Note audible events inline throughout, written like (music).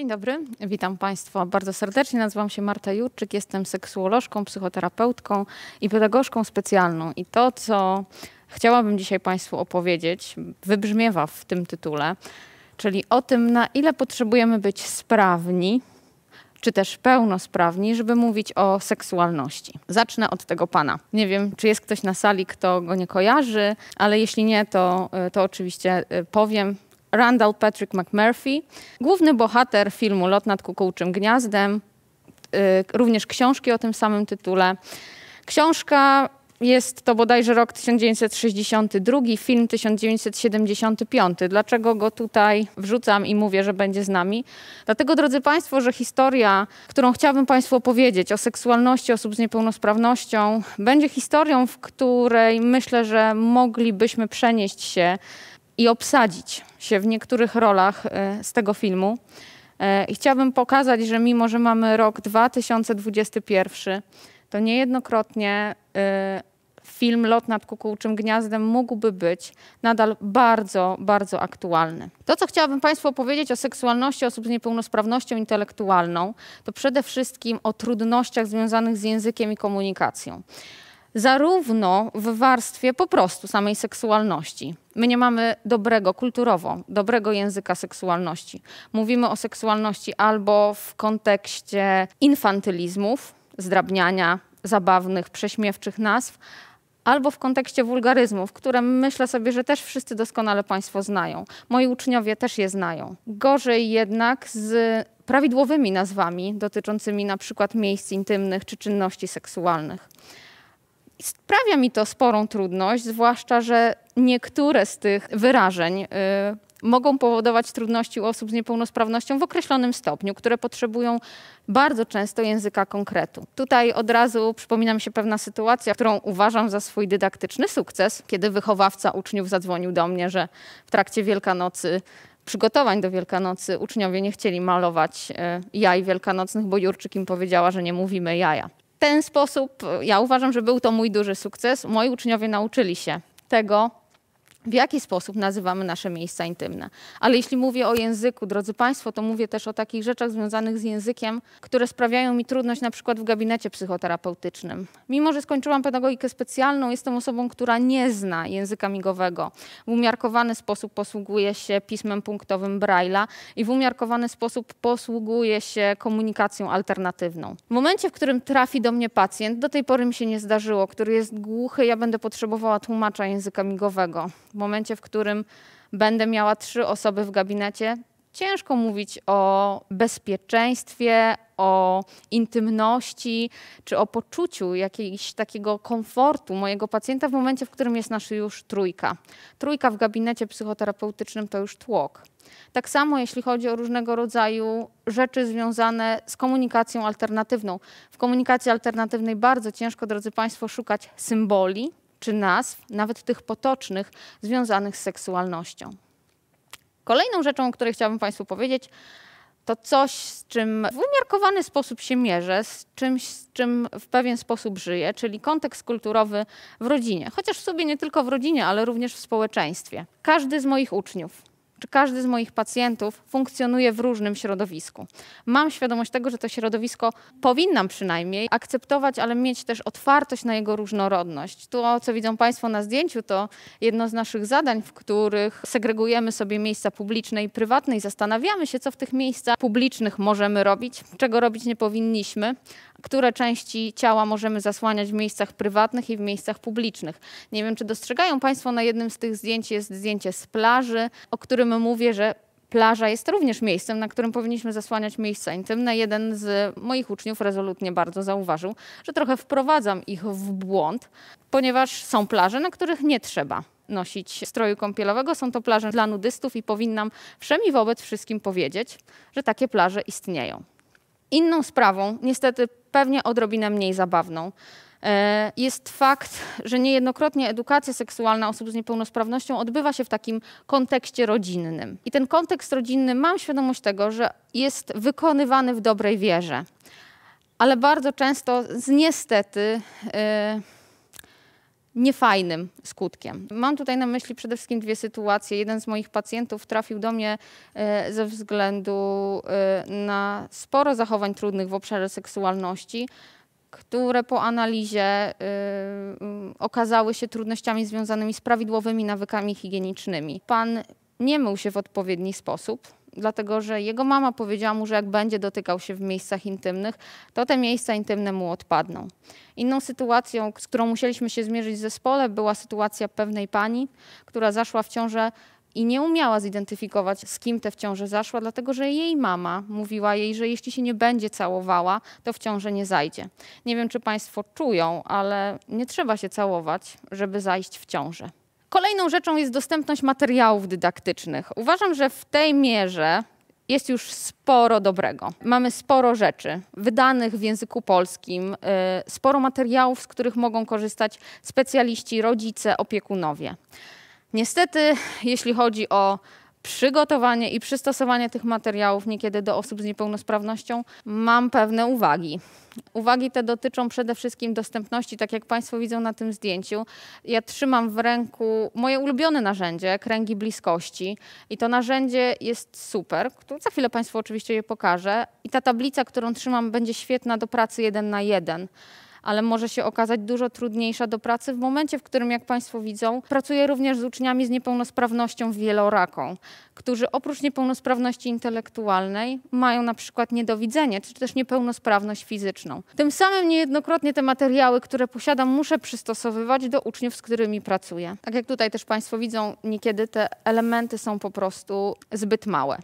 Dzień dobry, witam Państwa bardzo serdecznie. Nazywam się Marta Jurczyk, jestem seksuolożką, psychoterapeutką i pedagogzką specjalną. I to, co chciałabym dzisiaj Państwu opowiedzieć, wybrzmiewa w tym tytule, czyli o tym, na ile potrzebujemy być sprawni, czy też pełnosprawni, żeby mówić o seksualności. Zacznę od tego pana. Nie wiem, czy jest ktoś na sali, kto go nie kojarzy, ale jeśli nie, to, to oczywiście y, powiem. Randall Patrick McMurphy, główny bohater filmu Lot nad kukułczym gniazdem, y, również książki o tym samym tytule. Książka jest to bodajże rok 1962, film 1975. Dlaczego go tutaj wrzucam i mówię, że będzie z nami? Dlatego, drodzy Państwo, że historia, którą chciałabym Państwu opowiedzieć o seksualności osób z niepełnosprawnością, będzie historią, w której myślę, że moglibyśmy przenieść się i obsadzić się w niektórych rolach e, z tego filmu. E, I chciałabym pokazać, że mimo, że mamy rok 2021, to niejednokrotnie e, film Lot nad kukułczym gniazdem mógłby być nadal bardzo, bardzo aktualny. To, co chciałabym Państwu opowiedzieć o seksualności osób z niepełnosprawnością intelektualną, to przede wszystkim o trudnościach związanych z językiem i komunikacją zarówno w warstwie po prostu samej seksualności. My nie mamy dobrego, kulturowo, dobrego języka seksualności. Mówimy o seksualności albo w kontekście infantylizmów, zdrabniania, zabawnych, prześmiewczych nazw, albo w kontekście wulgaryzmów, które myślę sobie, że też wszyscy doskonale Państwo znają. Moi uczniowie też je znają. Gorzej jednak z prawidłowymi nazwami dotyczącymi na przykład miejsc intymnych czy czynności seksualnych sprawia mi to sporą trudność, zwłaszcza, że niektóre z tych wyrażeń y, mogą powodować trudności u osób z niepełnosprawnością w określonym stopniu, które potrzebują bardzo często języka konkretu. Tutaj od razu przypomina mi się pewna sytuacja, którą uważam za swój dydaktyczny sukces, kiedy wychowawca uczniów zadzwonił do mnie, że w trakcie Wielkanocy przygotowań do Wielkanocy uczniowie nie chcieli malować y, jaj wielkanocnych, bo Jurczyk im powiedziała, że nie mówimy jaja ten sposób ja uważam, że był to mój duży sukces. Moi uczniowie nauczyli się tego, w jaki sposób nazywamy nasze miejsca intymne. Ale jeśli mówię o języku, drodzy Państwo, to mówię też o takich rzeczach związanych z językiem, które sprawiają mi trudność na przykład w gabinecie psychoterapeutycznym. Mimo, że skończyłam pedagogikę specjalną, jestem osobą, która nie zna języka migowego. W umiarkowany sposób posługuje się pismem punktowym Braille'a i w umiarkowany sposób posługuje się komunikacją alternatywną. W momencie, w którym trafi do mnie pacjent, do tej pory mi się nie zdarzyło, który jest głuchy, ja będę potrzebowała tłumacza języka migowego w momencie, w którym będę miała trzy osoby w gabinecie, ciężko mówić o bezpieczeństwie, o intymności czy o poczuciu jakiegoś takiego komfortu mojego pacjenta w momencie, w którym jest nasz już trójka. Trójka w gabinecie psychoterapeutycznym to już tłok. Tak samo jeśli chodzi o różnego rodzaju rzeczy związane z komunikacją alternatywną. W komunikacji alternatywnej bardzo ciężko, drodzy Państwo, szukać symboli, czy nazw, nawet tych potocznych, związanych z seksualnością. Kolejną rzeczą, o której chciałabym Państwu powiedzieć, to coś, z czym w umiarkowany sposób się mierzę, z czymś, z czym w pewien sposób żyję, czyli kontekst kulturowy w rodzinie. Chociaż w sobie nie tylko w rodzinie, ale również w społeczeństwie. Każdy z moich uczniów czy każdy z moich pacjentów funkcjonuje w różnym środowisku. Mam świadomość tego, że to środowisko powinnam przynajmniej akceptować, ale mieć też otwartość na jego różnorodność. To, co widzą Państwo na zdjęciu, to jedno z naszych zadań, w których segregujemy sobie miejsca publiczne i prywatne i zastanawiamy się, co w tych miejscach publicznych możemy robić, czego robić nie powinniśmy, które części ciała możemy zasłaniać w miejscach prywatnych i w miejscach publicznych. Nie wiem, czy dostrzegają Państwo, na jednym z tych zdjęć jest zdjęcie z plaży, o którym mówię, że plaża jest również miejscem, na którym powinniśmy zasłaniać miejsca intymne. Jeden z moich uczniów rezolutnie bardzo zauważył, że trochę wprowadzam ich w błąd, ponieważ są plaże, na których nie trzeba nosić stroju kąpielowego. Są to plaże dla nudystów i powinnam wszem i wobec wszystkim powiedzieć, że takie plaże istnieją. Inną sprawą, niestety pewnie odrobinę mniej zabawną, E, jest fakt, że niejednokrotnie edukacja seksualna osób z niepełnosprawnością odbywa się w takim kontekście rodzinnym. I ten kontekst rodzinny mam świadomość tego, że jest wykonywany w dobrej wierze, ale bardzo często z niestety e, niefajnym skutkiem. Mam tutaj na myśli przede wszystkim dwie sytuacje. Jeden z moich pacjentów trafił do mnie e, ze względu na sporo zachowań trudnych w obszarze seksualności, które po analizie y, okazały się trudnościami związanymi z prawidłowymi nawykami higienicznymi. Pan nie mył się w odpowiedni sposób, dlatego że jego mama powiedziała mu, że jak będzie dotykał się w miejscach intymnych, to te miejsca intymne mu odpadną. Inną sytuacją, z którą musieliśmy się zmierzyć w zespole, była sytuacja pewnej pani, która zaszła w ciążę i nie umiała zidentyfikować, z kim te w ciąży zaszła, dlatego że jej mama mówiła jej, że jeśli się nie będzie całowała, to w ciąży nie zajdzie. Nie wiem, czy Państwo czują, ale nie trzeba się całować, żeby zajść w ciąży. Kolejną rzeczą jest dostępność materiałów dydaktycznych. Uważam, że w tej mierze jest już sporo dobrego. Mamy sporo rzeczy wydanych w języku polskim, y, sporo materiałów, z których mogą korzystać specjaliści, rodzice, opiekunowie. Niestety, jeśli chodzi o przygotowanie i przystosowanie tych materiałów niekiedy do osób z niepełnosprawnością, mam pewne uwagi. Uwagi te dotyczą przede wszystkim dostępności, tak jak Państwo widzą na tym zdjęciu. Ja trzymam w ręku moje ulubione narzędzie, kręgi bliskości i to narzędzie jest super, za chwilę Państwu oczywiście je pokażę i ta tablica, którą trzymam będzie świetna do pracy jeden na jeden ale może się okazać dużo trudniejsza do pracy w momencie, w którym, jak Państwo widzą, pracuję również z uczniami z niepełnosprawnością wieloraką, którzy oprócz niepełnosprawności intelektualnej mają na przykład niedowidzenie, czy też niepełnosprawność fizyczną. Tym samym niejednokrotnie te materiały, które posiadam, muszę przystosowywać do uczniów, z którymi pracuję. Tak jak tutaj też Państwo widzą, niekiedy te elementy są po prostu zbyt małe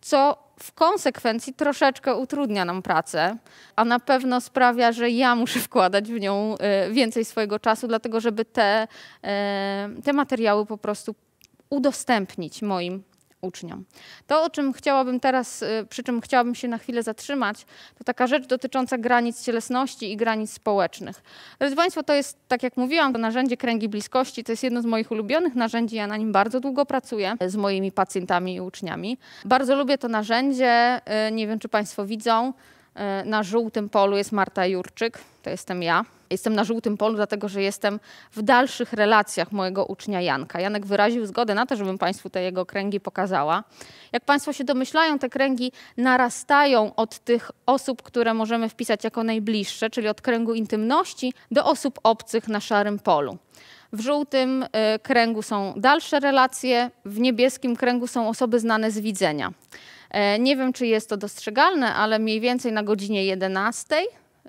co w konsekwencji troszeczkę utrudnia nam pracę, a na pewno sprawia, że ja muszę (laughs) wkładać w nią y, więcej swojego czasu, dlatego żeby te, y, te materiały po prostu udostępnić moim uczniom. To, o czym chciałabym teraz, y, przy czym chciałabym się na chwilę zatrzymać, to taka rzecz dotycząca granic cielesności i granic społecznych. Drodzy Państwo, to jest, tak jak mówiłam, to narzędzie kręgi bliskości, to jest jedno z moich ulubionych narzędzi, ja na nim bardzo długo pracuję z moimi pacjentami i uczniami. Bardzo lubię to narzędzie, y, nie wiem, czy Państwo widzą, E, na żółtym polu jest Marta Jurczyk, to jestem ja. Jestem na żółtym polu, dlatego że jestem w dalszych relacjach mojego ucznia Janka. Janek wyraził zgodę na to, żebym Państwu te jego kręgi pokazała. Jak Państwo się domyślają, te kręgi narastają od tych osób, które możemy wpisać jako najbliższe, czyli od kręgu intymności do osób obcych na szarym polu. W żółtym e, kręgu są dalsze relacje, w niebieskim kręgu są osoby znane z widzenia. E, nie wiem, czy jest to dostrzegalne, ale mniej więcej na godzinie 11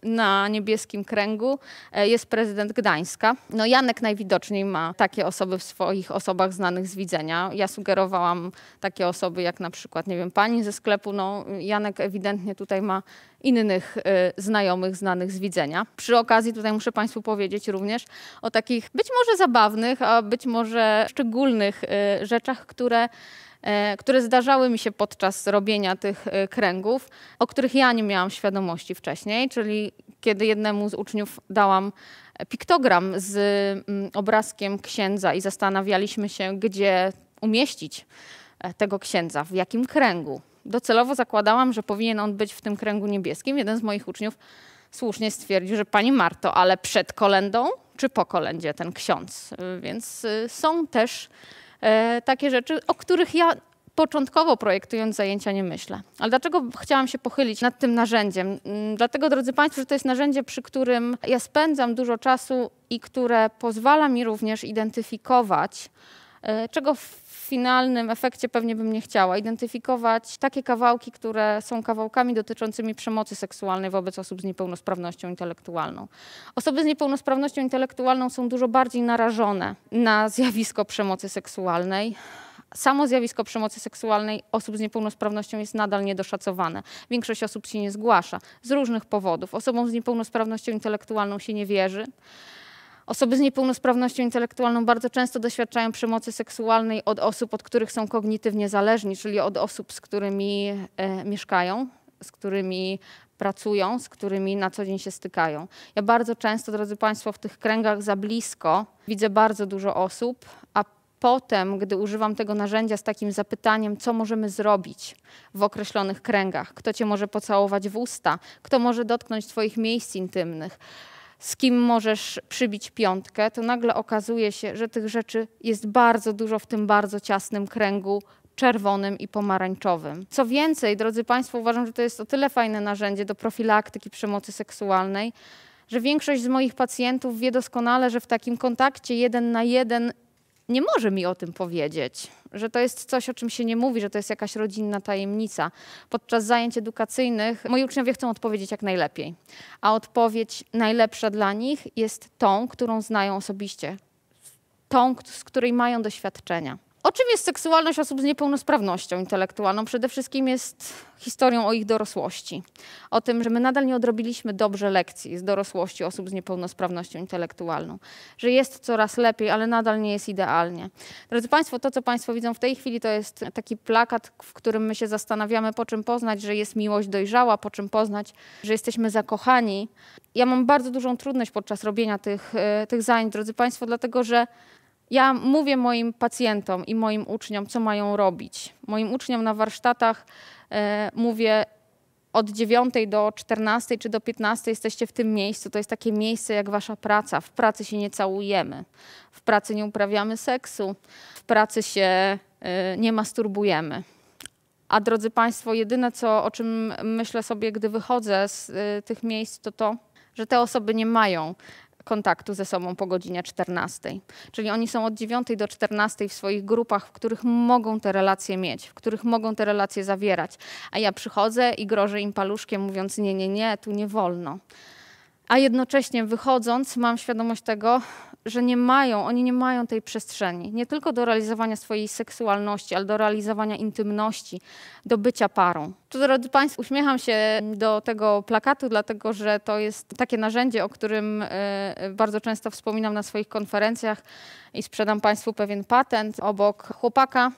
na niebieskim kręgu e, jest prezydent Gdańska. No Janek najwidoczniej ma takie osoby w swoich osobach znanych z widzenia. Ja sugerowałam takie osoby jak na przykład, nie wiem, pani ze sklepu. No Janek ewidentnie tutaj ma innych y, znajomych, znanych z widzenia. Przy okazji tutaj muszę Państwu powiedzieć również o takich być może zabawnych, a być może szczególnych y, rzeczach, które E, które zdarzały mi się podczas robienia tych e, kręgów, o których ja nie miałam świadomości wcześniej, czyli kiedy jednemu z uczniów dałam e, piktogram z mm, obrazkiem księdza i zastanawialiśmy się, gdzie umieścić tego księdza, w jakim kręgu. Docelowo zakładałam, że powinien on być w tym kręgu niebieskim. Jeden z moich uczniów słusznie stwierdził, że pani Marto, ale przed kolendą czy po kolendzie ten ksiądz? Więc są też E, takie rzeczy, o których ja początkowo projektując zajęcia nie myślę. Ale dlaczego chciałam się pochylić nad tym narzędziem? Mm, dlatego, drodzy Państwo, że to jest narzędzie, przy którym ja spędzam dużo czasu i które pozwala mi również identyfikować, e, czego w finalnym efekcie pewnie bym nie chciała identyfikować takie kawałki, które są kawałkami dotyczącymi przemocy seksualnej wobec osób z niepełnosprawnością intelektualną. Osoby z niepełnosprawnością intelektualną są dużo bardziej narażone na zjawisko przemocy seksualnej samo zjawisko przemocy seksualnej osób z niepełnosprawnością jest nadal niedoszacowane. Większość osób się nie zgłasza z różnych powodów. Osobom z niepełnosprawnością intelektualną się nie wierzy. Osoby z niepełnosprawnością intelektualną bardzo często doświadczają przemocy seksualnej od osób, od których są kognitywnie zależni, czyli od osób, z którymi e, mieszkają, z którymi pracują, z którymi na co dzień się stykają. Ja bardzo często, drodzy Państwo, w tych kręgach za blisko widzę bardzo dużo osób, a potem, gdy używam tego narzędzia z takim zapytaniem, co możemy zrobić w określonych kręgach, kto cię może pocałować w usta, kto może dotknąć Twoich miejsc intymnych, z kim możesz przybić piątkę, to nagle okazuje się, że tych rzeczy jest bardzo dużo w tym bardzo ciasnym kręgu czerwonym i pomarańczowym. Co więcej, drodzy Państwo, uważam, że to jest o tyle fajne narzędzie do profilaktyki przemocy seksualnej, że większość z moich pacjentów wie doskonale, że w takim kontakcie jeden na jeden nie może mi o tym powiedzieć, że to jest coś, o czym się nie mówi, że to jest jakaś rodzinna tajemnica. Podczas zajęć edukacyjnych moi uczniowie chcą odpowiedzieć jak najlepiej, a odpowiedź najlepsza dla nich jest tą, którą znają osobiście, tą, z której mają doświadczenia. O czym jest seksualność osób z niepełnosprawnością intelektualną? Przede wszystkim jest historią o ich dorosłości. O tym, że my nadal nie odrobiliśmy dobrze lekcji z dorosłości osób z niepełnosprawnością intelektualną. Że jest coraz lepiej, ale nadal nie jest idealnie. Drodzy Państwo, to co Państwo widzą w tej chwili to jest taki plakat, w którym my się zastanawiamy, po czym poznać, że jest miłość dojrzała, po czym poznać, że jesteśmy zakochani. Ja mam bardzo dużą trudność podczas robienia tych, e, tych zajęć, drodzy Państwo, dlatego że ja mówię moim pacjentom i moim uczniom, co mają robić. Moim uczniom na warsztatach e, mówię od 9 do 14 czy do 15 jesteście w tym miejscu. To jest takie miejsce jak wasza praca. W pracy się nie całujemy, w pracy nie uprawiamy seksu, w pracy się e, nie masturbujemy. A drodzy Państwo, jedyne co, o czym myślę sobie, gdy wychodzę z y, tych miejsc, to to, że te osoby nie mają kontaktu ze sobą po godzinie 14. Czyli oni są od 9 do 14 w swoich grupach, w których mogą te relacje mieć, w których mogą te relacje zawierać. A ja przychodzę i grożę im paluszkiem, mówiąc: Nie, nie, nie, tu nie wolno a jednocześnie wychodząc mam świadomość tego, że nie mają, oni nie mają tej przestrzeni, nie tylko do realizowania swojej seksualności, ale do realizowania intymności, do bycia parą. Tu, drodzy Państwo, uśmiecham się do tego plakatu, dlatego że to jest takie narzędzie, o którym e, bardzo często wspominam na swoich konferencjach i sprzedam Państwu pewien patent obok chłopaka,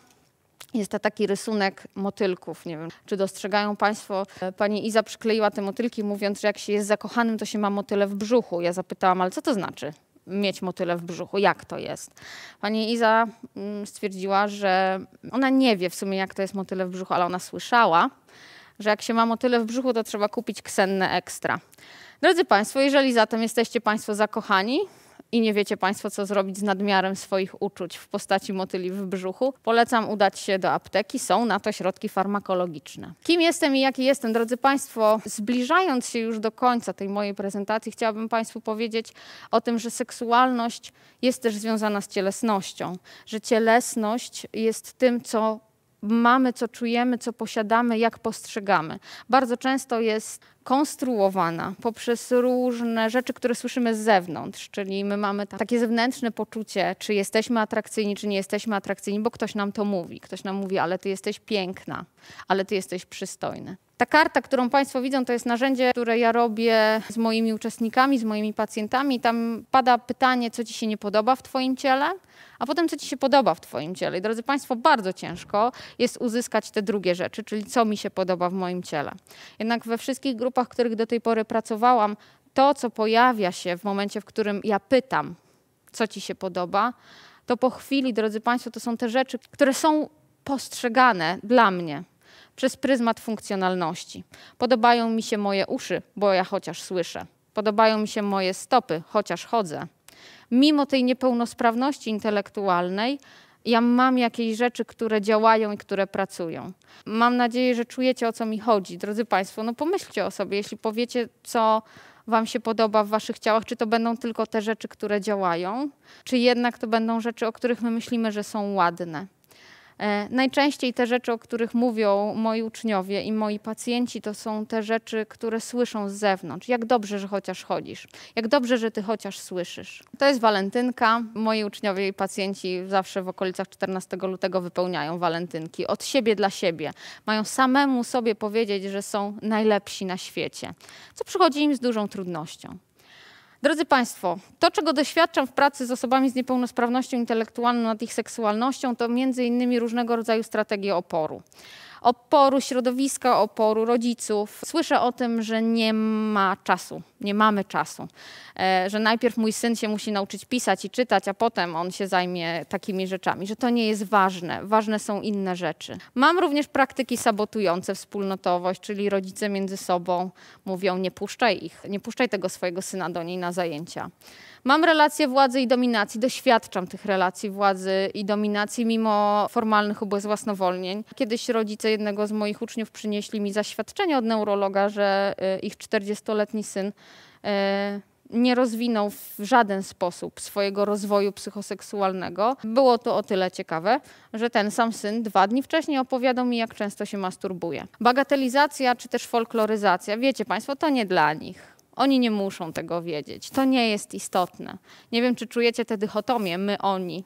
jest to taki rysunek motylków. Nie wiem, czy dostrzegają Państwo. E, pani Iza przykleiła te motylki, mówiąc, że jak się jest zakochanym, to się ma motyle w brzuchu. Ja zapytałam, ale co to znaczy? Mieć motyle w brzuchu, jak to jest? Pani Iza mm, stwierdziła, że ona nie wie w sumie, jak to jest motyle w brzuchu, ale ona słyszała, że jak się ma motyle w brzuchu, to trzeba kupić ksenne ekstra. Drodzy Państwo, jeżeli zatem jesteście Państwo zakochani, i nie wiecie Państwo, co zrobić z nadmiarem swoich uczuć w postaci motyli w brzuchu, polecam udać się do apteki. Są na to środki farmakologiczne. Kim jestem i jaki jestem, drodzy Państwo? Zbliżając się już do końca tej mojej prezentacji, chciałabym Państwu powiedzieć o tym, że seksualność jest też związana z cielesnością, że cielesność jest tym, co mamy, co czujemy, co posiadamy, jak postrzegamy. Bardzo często jest konstruowana poprzez różne rzeczy, które słyszymy z zewnątrz, czyli my mamy takie zewnętrzne poczucie, czy jesteśmy atrakcyjni, czy nie jesteśmy atrakcyjni, bo ktoś nam to mówi. Ktoś nam mówi, ale ty jesteś piękna, ale ty jesteś przystojny. Ta karta, którą Państwo widzą, to jest narzędzie, które ja robię z moimi uczestnikami, z moimi pacjentami. Tam pada pytanie, co Ci się nie podoba w Twoim ciele, a potem co Ci się podoba w Twoim ciele. I drodzy Państwo, bardzo ciężko jest uzyskać te drugie rzeczy, czyli co mi się podoba w moim ciele. Jednak we wszystkich grupach, których do tej pory pracowałam, to, co pojawia się w momencie, w którym ja pytam, co Ci się podoba, to po chwili, drodzy Państwo, to są te rzeczy, które są postrzegane dla mnie przez pryzmat funkcjonalności. Podobają mi się moje uszy, bo ja chociaż słyszę. Podobają mi się moje stopy, chociaż chodzę. Mimo tej niepełnosprawności intelektualnej, ja mam jakieś rzeczy, które działają i które pracują. Mam nadzieję, że czujecie o co mi chodzi. Drodzy Państwo, no pomyślcie o sobie, jeśli powiecie, co Wam się podoba w Waszych ciałach, czy to będą tylko te rzeczy, które działają, czy jednak to będą rzeczy, o których my myślimy, że są ładne. E, najczęściej te rzeczy, o których mówią moi uczniowie i moi pacjenci, to są te rzeczy, które słyszą z zewnątrz. Jak dobrze, że chociaż chodzisz. Jak dobrze, że ty chociaż słyszysz. To jest walentynka. Moi uczniowie i pacjenci zawsze w okolicach 14 lutego wypełniają walentynki. Od siebie dla siebie. Mają samemu sobie powiedzieć, że są najlepsi na świecie. Co przychodzi im z dużą trudnością. Drodzy Państwo, to czego doświadczam w pracy z osobami z niepełnosprawnością intelektualną nad ich seksualnością, to między innymi różnego rodzaju strategie oporu oporu środowiska, oporu rodziców. Słyszę o tym, że nie ma czasu, nie mamy czasu, e, że najpierw mój syn się musi nauczyć pisać i czytać, a potem on się zajmie takimi rzeczami, że to nie jest ważne, ważne są inne rzeczy. Mam również praktyki sabotujące wspólnotowość, czyli rodzice między sobą mówią: nie puszczaj ich, nie puszczaj tego swojego syna do niej na zajęcia. Mam relacje władzy i dominacji, doświadczam tych relacji władzy i dominacji mimo formalnych ubezwłasnowolnień. Kiedyś rodzice jednego z moich uczniów przynieśli mi zaświadczenie od neurologa, że y, ich 40-letni syn y, nie rozwinął w żaden sposób swojego rozwoju psychoseksualnego. Było to o tyle ciekawe, że ten sam syn dwa dni wcześniej opowiadał mi, jak często się masturbuje. Bagatelizacja czy też folkloryzacja, wiecie Państwo, to nie dla nich. Oni nie muszą tego wiedzieć. To nie jest istotne. Nie wiem, czy czujecie tę dychotomię my, oni.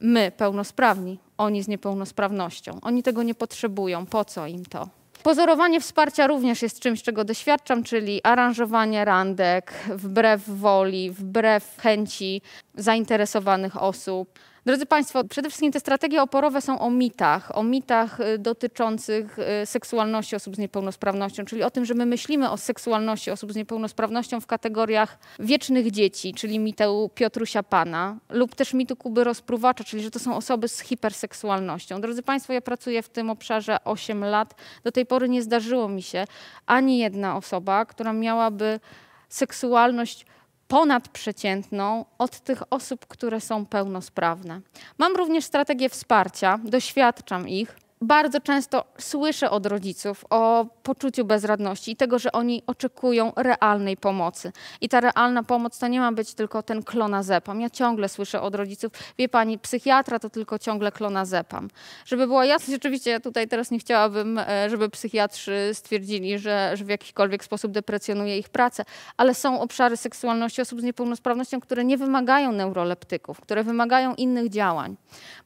My, pełnosprawni, oni z niepełnosprawnością. Oni tego nie potrzebują. Po co im to? Pozorowanie wsparcia również jest czymś, czego doświadczam, czyli aranżowanie randek wbrew woli, wbrew chęci zainteresowanych osób. Drodzy Państwo, przede wszystkim te strategie oporowe są o mitach, o mitach y, dotyczących y, seksualności osób z niepełnosprawnością, czyli o tym, że my myślimy o seksualności osób z niepełnosprawnością w kategoriach wiecznych dzieci, czyli mitu Piotrusia Pana lub też mitu Kuby Rozpruwacza, czyli że to są osoby z hiperseksualnością. Drodzy Państwo, ja pracuję w tym obszarze 8 lat. Do tej pory nie zdarzyło mi się ani jedna osoba, która miałaby seksualność ponadprzeciętną od tych osób, które są pełnosprawne. Mam również strategię wsparcia, doświadczam ich bardzo często słyszę od rodziców o poczuciu bezradności i tego, że oni oczekują realnej pomocy. I ta realna pomoc to nie ma być tylko ten klonazepam. Ja ciągle słyszę od rodziców, wie pani, psychiatra to tylko ciągle klonazepam. Żeby była jasność, oczywiście ja tutaj teraz nie chciałabym, e, żeby psychiatrzy stwierdzili, że, że w jakikolwiek sposób deprecjonuje ich pracę, ale są obszary seksualności osób z niepełnosprawnością, które nie wymagają neuroleptyków, które wymagają innych działań.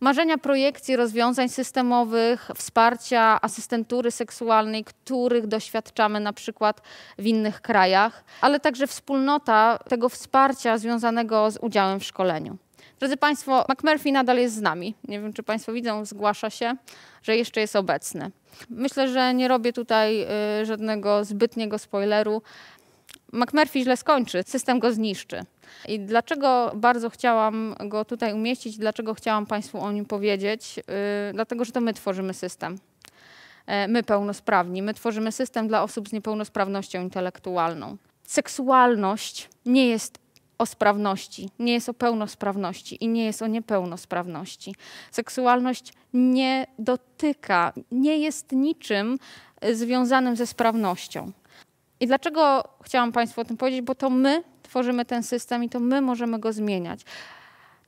Marzenia projekcji rozwiązań systemowych, wsparcia, asystentury seksualnej, których doświadczamy na przykład w innych krajach, ale także wspólnota tego wsparcia związanego z udziałem w szkoleniu. Drodzy Państwo, McMurphy nadal jest z nami. Nie wiem, czy Państwo widzą, zgłasza się, że jeszcze jest obecny. Myślę, że nie robię tutaj y, żadnego zbytniego spoileru. McMurphy źle skończy, system go zniszczy. I dlaczego bardzo chciałam go tutaj umieścić, dlaczego chciałam Państwu o nim powiedzieć? Y, dlatego, że to my tworzymy system. E, my pełnosprawni, my tworzymy system dla osób z niepełnosprawnością intelektualną. Seksualność nie jest o sprawności, nie jest o pełnosprawności i nie jest o niepełnosprawności. Seksualność nie dotyka, nie jest niczym y, związanym ze sprawnością. I dlaczego chciałam Państwu o tym powiedzieć? Bo to my tworzymy ten system i to my możemy go zmieniać.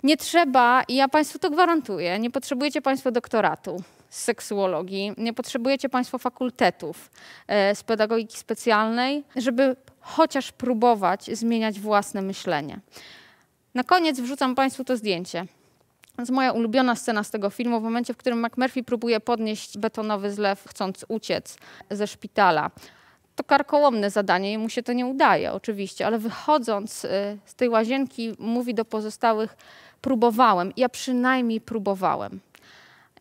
Nie trzeba, i ja Państwu to gwarantuję, nie potrzebujecie Państwo doktoratu z seksuologii, nie potrzebujecie Państwo fakultetów e, z pedagogiki specjalnej, żeby chociaż próbować zmieniać własne myślenie. Na koniec wrzucam Państwu to zdjęcie. To jest moja ulubiona scena z tego filmu, w momencie, w którym McMurphy próbuje podnieść betonowy zlew, chcąc uciec ze szpitala to karkołomne zadanie i mu się to nie udaje oczywiście, ale wychodząc y, z tej łazienki mówi do pozostałych próbowałem, ja przynajmniej próbowałem.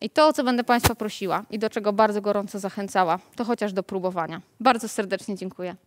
I to, o co będę Państwa prosiła i do czego bardzo gorąco zachęcała, to chociaż do próbowania. Bardzo serdecznie dziękuję.